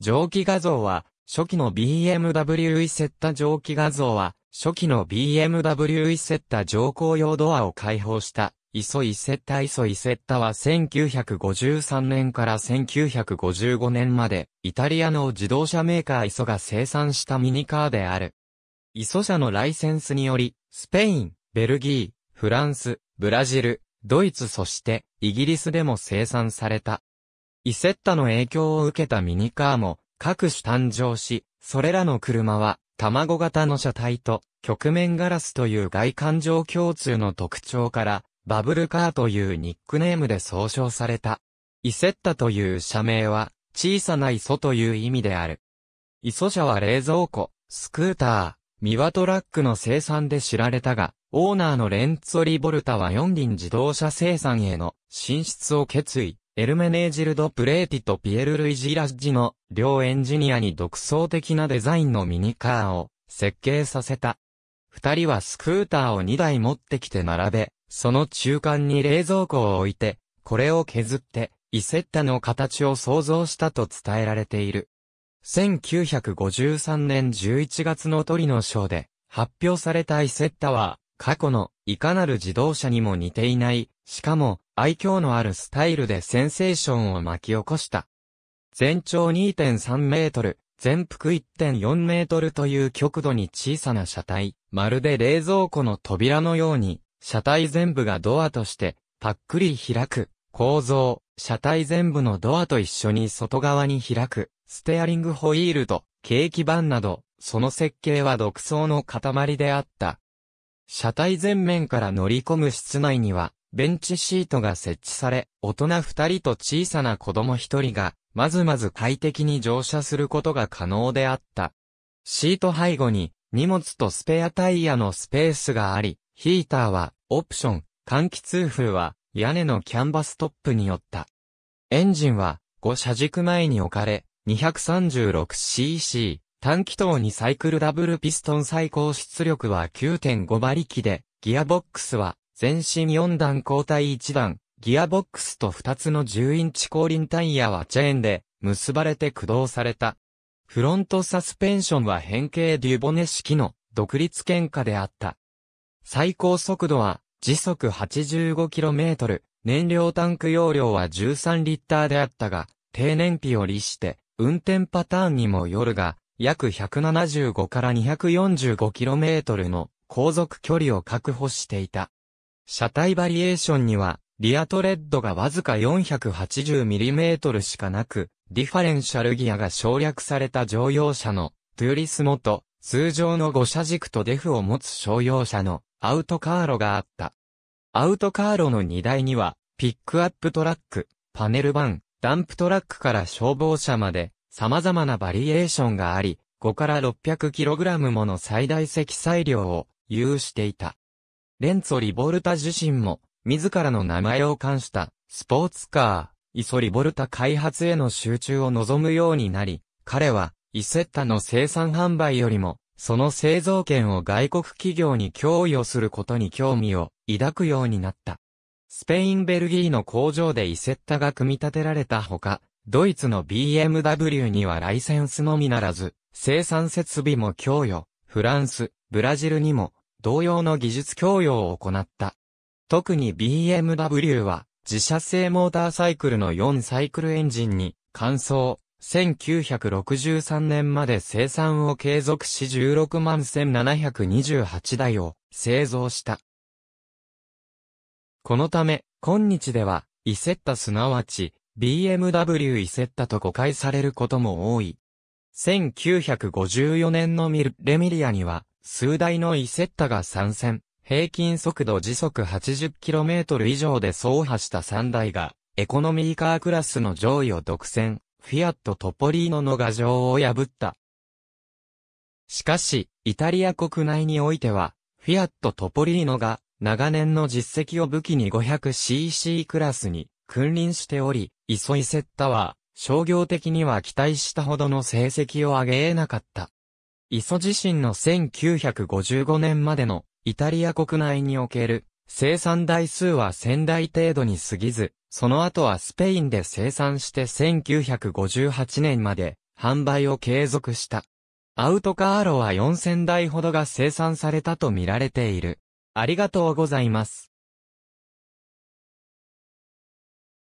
蒸気画像は、初期の BMW イセッタ蒸気画像は、初期の BMW イセッタ乗降用ドアを開放した。イソイセッタイソイセッタは1953年から1955年まで、イタリアの自動車メーカーイソが生産したミニカーである。イソ社のライセンスにより、スペイン、ベルギー、フランス、ブラジル、ドイツそして、イギリスでも生産された。イセッタの影響を受けたミニカーも各種誕生し、それらの車は卵型の車体と曲面ガラスという外観上共通の特徴からバブルカーというニックネームで総称された。イセッタという社名は小さなイソという意味である。イソ社は冷蔵庫、スクーター、ミワトラックの生産で知られたが、オーナーのレンツォリ・ボルタは四輪自動車生産への進出を決意。エルメネージルド・プレーティとピエル・ルイジ・ラッジの両エンジニアに独創的なデザインのミニカーを設計させた。二人はスクーターを2台持ってきて並べ、その中間に冷蔵庫を置いて、これを削って、イセッタの形を想像したと伝えられている。1953年11月のトリノーで発表されたイセッタは、過去のいかなる自動車にも似ていない、しかも愛嬌のあるスタイルでセンセーションを巻き起こした。全長2.3メートル、全幅1.4メートルという極度に小さな車体、まるで冷蔵庫の扉のように、車体全部がドアとして、パックリ開く、構造、車体全部のドアと一緒に外側に開く、ステアリングホイールと、ケーキ板など、その設計は独創の塊であった。車体前面から乗り込む室内には、ベンチシートが設置され、大人二人と小さな子供一人が、まずまず快適に乗車することが可能であった。シート背後に、荷物とスペアタイヤのスペースがあり、ヒーターは、オプション、換気通風は、屋根のキャンバストップによった。エンジンは、5車軸前に置かれ、236cc、短気筒にサイクルダブルピストン最高出力は9.5馬力で、ギアボックスは全身4段交代1段、ギアボックスと2つの10インチ後輪タイヤはチェーンで結ばれて駆動された。フロントサスペンションは変形デュボネ式の独立喧嘩であった。最高速度は時速 85km、燃料タンク容量は13リッターであったが、低燃費を利して運転パターンにもよるが、約175から 245km の航続距離を確保していた。車体バリエーションには、リアトレッドがわずか 480mm しかなく、ディファレンシャルギアが省略された乗用車のトゥーリスモと、通常の5車軸とデフを持つ商用車のアウトカーロがあった。アウトカーロの荷台には、ピックアップトラック、パネルバン、ダンプトラックから消防車まで、様々なバリエーションがあり、5から 600kg もの最大積載量を有していた。レンツォ・リボルタ自身も、自らの名前を冠した、スポーツカー、イソ・リボルタ開発への集中を望むようになり、彼は、イセッタの生産販売よりも、その製造権を外国企業に供与することに興味を抱くようになった。スペインベルギーの工場でイセッタが組み立てられたほか、ドイツの BMW にはライセンスのみならず、生産設備も供与、フランス、ブラジルにも同様の技術供与を行った。特に BMW は自社製モーターサイクルの4サイクルエンジンに乾燥、1963年まで生産を継続し16万1728台を製造した。このため、今日では、イセッタすなわち、BMW イセッタと誤解されることも多い。1954年のミル・レミリアには、数台のイセッタが参戦。平均速度時速 80km 以上で走破した3台が、エコノミーカークラスの上位を独占、フィアット・トポリーノの牙城を破った。しかし、イタリア国内においては、フィアット・トポリーノが、長年の実績を武器に 500cc クラスに君臨しており、イソイセッタは、商業的には期待したほどの成績を上げ得なかった。イソ自身の1955年までのイタリア国内における生産台数は1000台程度に過ぎず、その後はスペインで生産して1958年まで販売を継続した。アウトカーロは4000台ほどが生産されたと見られている。ありがとうございます。